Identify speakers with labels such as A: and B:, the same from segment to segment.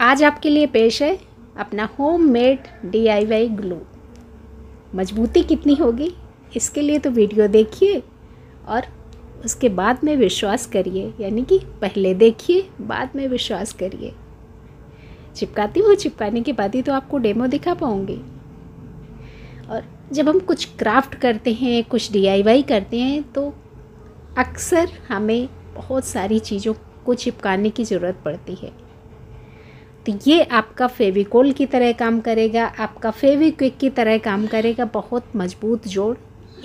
A: आज आपके लिए पेश है अपना होम मेड डी ग्लू मजबूती कितनी होगी इसके लिए तो वीडियो देखिए और उसके बाद में विश्वास करिए यानी कि पहले देखिए बाद में विश्वास करिए चिपकाती हूँ चिपकाने के बाद ही तो आपको डेमो दिखा पाऊँगी और जब हम कुछ क्राफ्ट करते हैं कुछ डीआईवाई करते हैं तो अक्सर हमें बहुत सारी चीज़ों को चिपकाने की ज़रूरत पड़ती है तो ये आपका फेविकोल की तरह काम करेगा आपका फेविक्विक की तरह काम करेगा बहुत मजबूत जोड़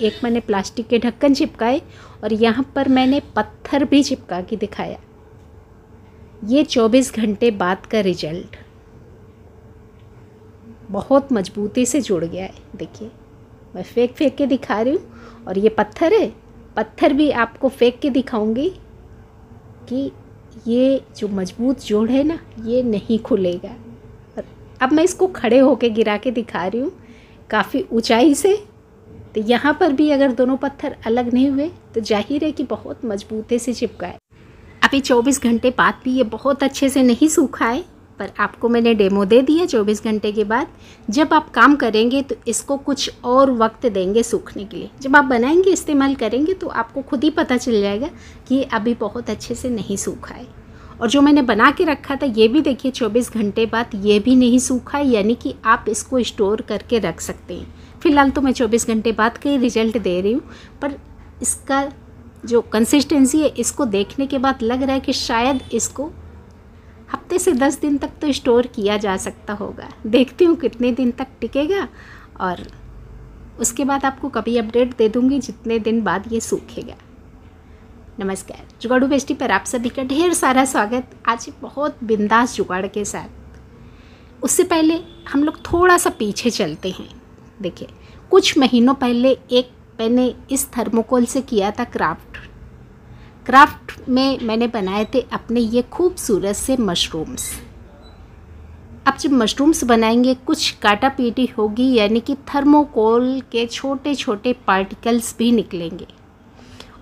A: एक मैंने प्लास्टिक के ढक्कन चिपकाए और यहाँ पर मैंने पत्थर भी चिपका के दिखाया ये 24 घंटे बाद का रिजल्ट बहुत मजबूती से जुड़ गया है देखिए मैं फेंक फेंक के दिखा रही हूँ और ये पत्थर है पत्थर भी आपको फेंक के दिखाऊंगी कि ये जो मजबूत जोड़ है ना ये नहीं खुलेगा अब मैं इसको खड़े होके गिरा के दिखा रही हूँ काफ़ी ऊंचाई से तो यहाँ पर भी अगर दोनों पत्थर अलग नहीं हुए तो जाहिर है कि बहुत मजबूती से चिपका है अभी 24 घंटे बाद भी ये बहुत अच्छे से नहीं सूखा है पर आपको मैंने डेमो दे दिया चौबीस घंटे के बाद जब आप काम करेंगे तो इसको कुछ और वक्त देंगे सूखने के लिए जब आप बनाएंगे इस्तेमाल करेंगे तो आपको खुद ही पता चल जाएगा कि ये अभी बहुत अच्छे से नहीं सूखा है और जो मैंने बना के रखा था ये भी देखिए 24 घंटे बाद ये भी नहीं सूखा है यानी कि आप इसको स्टोर करके रख सकते हैं फ़िलहाल तो मैं चौबीस घंटे बाद का ही रिजल्ट दे रही हूँ पर इसका जो कंसिस्टेंसी है इसको देखने के बाद लग रहा है कि शायद इसको हफ्ते से दस दिन तक तो स्टोर किया जा सकता होगा देखती हूँ कितने दिन तक टिकेगा और उसके बाद आपको कभी अपडेट दे दूँगी जितने दिन बाद ये सूखेगा नमस्कार जुगाड़ू बेस्टी पर आप सभी का ढेर सारा स्वागत आज बहुत बिंदास जुगाड़ के साथ उससे पहले हम लोग थोड़ा सा पीछे चलते हैं देखिए कुछ महीनों पहले एक मैंने इस थर्मोकोल से किया था क्राफ्ट क्राफ्ट में मैंने बनाए थे अपने ये खूबसूरत से मशरूम्स अब जब मशरूम्स बनाएंगे कुछ काटा पीटी होगी यानी कि थर्मोकोल के छोटे छोटे पार्टिकल्स भी निकलेंगे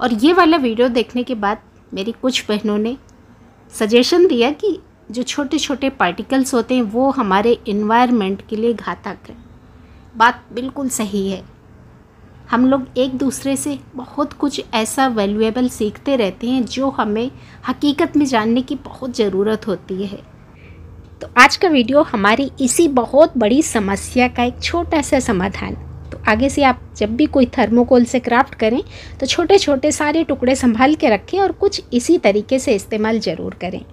A: और ये वाला वीडियो देखने के बाद मेरी कुछ बहनों ने सजेशन दिया कि जो छोटे छोटे पार्टिकल्स होते हैं वो हमारे इन्वायरमेंट के लिए घातक है बात बिल्कुल सही है हम लोग एक दूसरे से बहुत कुछ ऐसा वैल्यूएबल सीखते रहते हैं जो हमें हकीकत में जानने की बहुत ज़रूरत होती है तो आज का वीडियो हमारी इसी बहुत बड़ी समस्या का एक छोटा सा समाधान तो आगे से आप जब भी कोई थर्मोकोल से क्राफ्ट करें तो छोटे छोटे सारे टुकड़े संभाल के रखें और कुछ इसी तरीके से इस्तेमाल ज़रूर करें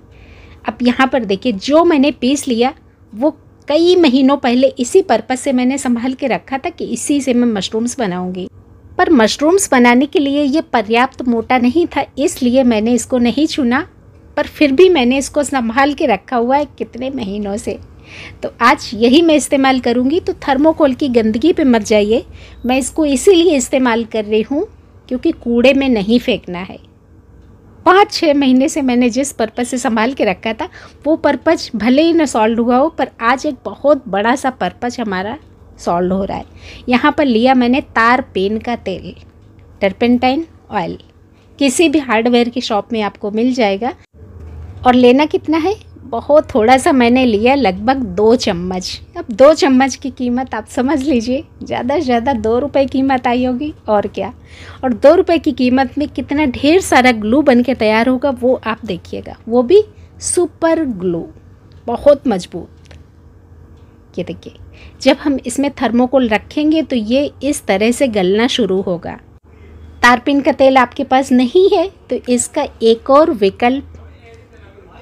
A: अब यहाँ पर देखिए जो मैंने पीस लिया वो कई महीनों पहले इसी पर्पज़ से मैंने संभाल के रखा था कि इसी से मैं मशरूम्स बनाऊंगी पर मशरूम्स बनाने के लिए ये पर्याप्त मोटा नहीं था इसलिए मैंने इसको नहीं छूना पर फिर भी मैंने इसको संभाल के रखा हुआ है कितने महीनों से तो आज यही मैं इस्तेमाल करूँगी तो थर्मोकोल की गंदगी पे मत जाइए मैं इसको इसीलिए इस्तेमाल कर रही हूँ क्योंकि कूड़े में नहीं फेंकना है पाँच छः महीने से मैंने जिस पर्पज़ से संभाल के रखा था वो पर्पज़ भले ही ना सॉल्व हुआ हो पर आज एक बहुत बड़ा सा पर्पज़ हमारा सॉल्व हो रहा है यहाँ पर लिया मैंने तार पेन का तेल टर्पेंटाइन ऑयल किसी भी हार्डवेयर की शॉप में आपको मिल जाएगा और लेना कितना है बहुत थोड़ा सा मैंने लिया लगभग दो चम्मच अब दो चम्मच की कीमत आप समझ लीजिए ज़्यादा से ज़्यादा दो रुपये कीमत आई होगी और क्या और दो रुपये की कीमत में कितना ढेर सारा ग्लू बन के तैयार होगा वो आप देखिएगा वो भी सुपर ग्लू बहुत मजबूत ये देखिए जब हम इसमें थर्मोकोल रखेंगे तो ये इस तरह से गलना शुरू होगा तारपिन का तेल आपके पास नहीं है तो इसका एक और विकल्प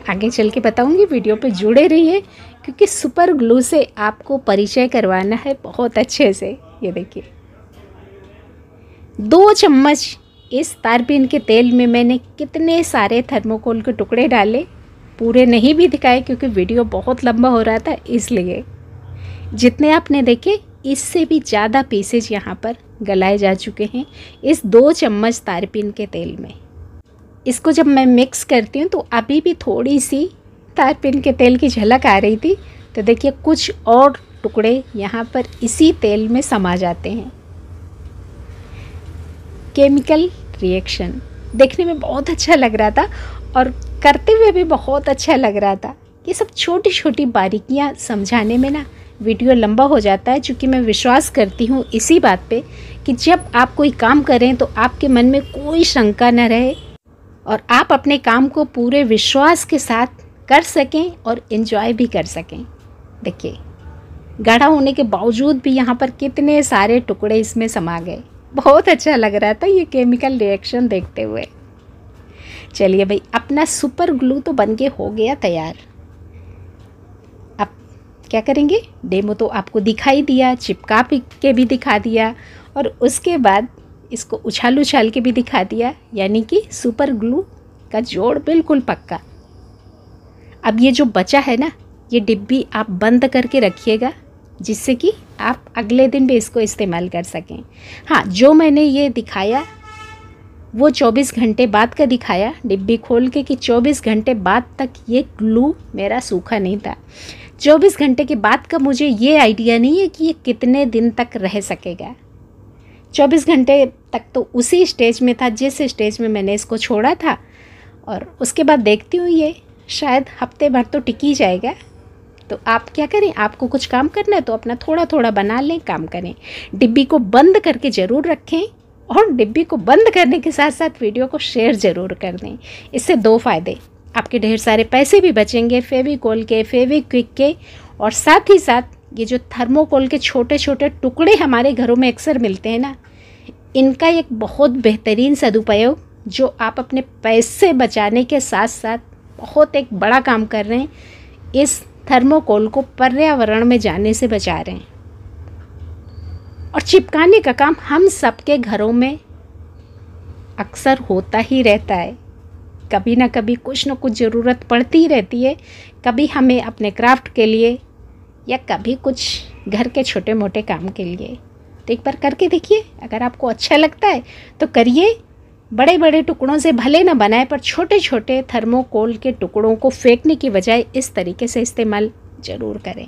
A: आगे चल के बताऊँगी वीडियो पे जुड़े रहिए क्योंकि सुपर ग्लू से आपको परिचय करवाना है बहुत अच्छे से ये देखिए दो चम्मच इस तारपीन के तेल में मैंने कितने सारे थर्मोकोल के टुकड़े डाले पूरे नहीं भी दिखाए क्योंकि वीडियो बहुत लंबा हो रहा था इसलिए जितने आपने देखे इससे भी ज़्यादा पीसेज यहाँ पर गलाए जा चुके हैं इस दो चम्मच तारपीन के तेल में इसको जब मैं मिक्स करती हूँ तो अभी भी थोड़ी सी तारपिन के तेल की झलक आ रही थी तो देखिए कुछ और टुकड़े यहाँ पर इसी तेल में समा जाते हैं केमिकल रिएक्शन देखने में बहुत अच्छा लग रहा था और करते हुए भी बहुत अच्छा लग रहा था ये सब छोटी छोटी बारीकियाँ समझाने में ना वीडियो लंबा हो जाता है चूँकि मैं विश्वास करती हूँ इसी बात पे कि जब आप कोई काम करें तो आपके मन में कोई शंका न रहे और आप अपने काम को पूरे विश्वास के साथ कर सकें और इन्जॉय भी कर सकें देखिए गाढ़ा होने के बावजूद भी यहाँ पर कितने सारे टुकड़े इसमें समा गए बहुत अच्छा लग रहा था ये केमिकल रिएक्शन देखते हुए चलिए भाई अपना सुपर ग्लू तो बन के हो गया तैयार अब क्या करेंगे डेमो तो आपको दिखाई दिया चिपका के भी दिखा दिया और उसके बाद इसको उछाल उछाल के भी दिखा दिया यानी कि सुपर ग्लू का जोड़ बिल्कुल पक्का अब ये जो बचा है ना ये डिब्बी आप बंद करके रखिएगा जिससे कि आप अगले दिन भी इसको इस्तेमाल कर सकें हाँ जो मैंने ये दिखाया वो 24 घंटे बाद का दिखाया डिब्बी खोल के कि 24 घंटे बाद तक ये ग्लू मेरा सूखा नहीं था 24 घंटे के बाद का मुझे ये आइडिया नहीं है कि ये कितने दिन तक रह सकेगा 24 घंटे तक तो उसी स्टेज में था जिस स्टेज में मैंने इसको छोड़ा था और उसके बाद देखती हूँ ये शायद हफ्ते भर तो टिक ही जाएगा तो आप क्या करें आपको कुछ काम करना है तो अपना थोड़ा थोड़ा बना लें काम करें डिब्बी को बंद करके ज़रूर रखें और डिब्बी को बंद करने के साथ साथ वीडियो को शेयर ज़रूर कर दें इससे दो फ़ायदे आपके ढेर सारे पैसे भी बचेंगे फेविकोल के फेविक्विक के और साथ ही साथ ये जो थर्मोकोल के छोटे छोटे टुकड़े हमारे घरों में अक्सर मिलते हैं ना इनका एक बहुत बेहतरीन सदुपयोग जो आप अपने पैसे बचाने के साथ साथ बहुत एक बड़ा काम कर रहे हैं इस थर्मोकोल को पर्यावरण में जाने से बचा रहे हैं और चिपकाने का काम हम सबके घरों में अक्सर होता ही रहता है कभी ना कभी कुछ ना कुछ ज़रूरत पड़ती ही रहती है कभी हमें अपने क्राफ्ट के लिए या कभी कुछ घर के छोटे मोटे काम के लिए तो एक बार करके देखिए अगर आपको अच्छा लगता है तो करिए बड़े बड़े टुकड़ों से भले ना बनाए पर छोटे छोटे थर्मोकोल के टुकड़ों को फेंकने की बजाय इस तरीके से इस्तेमाल ज़रूर करें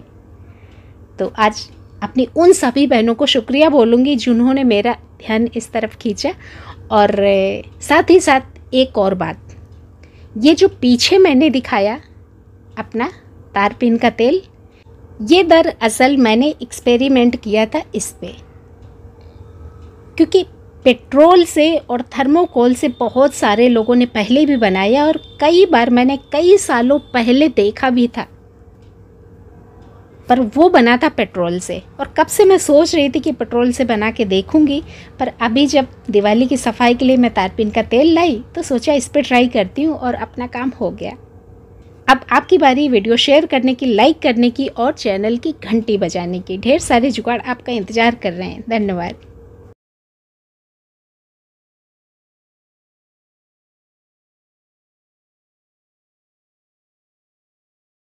A: तो आज अपनी उन सभी बहनों को शुक्रिया बोलूँगी जिन्होंने मेरा ध्यान इस तरफ खींचा और साथ ही साथ एक और बात ये जो पीछे मैंने दिखाया अपना तारपीन का तेल ये दरअसल मैंने एक्सपेरिमेंट किया था इस पर क्योंकि पेट्रोल से और थर्मोकोल से बहुत सारे लोगों ने पहले भी बनाया और कई बार मैंने कई सालों पहले देखा भी था पर वो बना था पेट्रोल से और कब से मैं सोच रही थी कि पेट्रोल से बना के देखूंगी पर अभी जब दिवाली की सफाई के लिए मैं तारपिन का तेल लाई तो सोचा इस पर ट्राई करती हूँ और अपना काम हो गया अब आपकी बारी वीडियो शेयर करने की लाइक करने की और चैनल की घंटी बजाने की ढेर सारे जुगाड़ आपका इंतज़ार कर रहे हैं धन्यवाद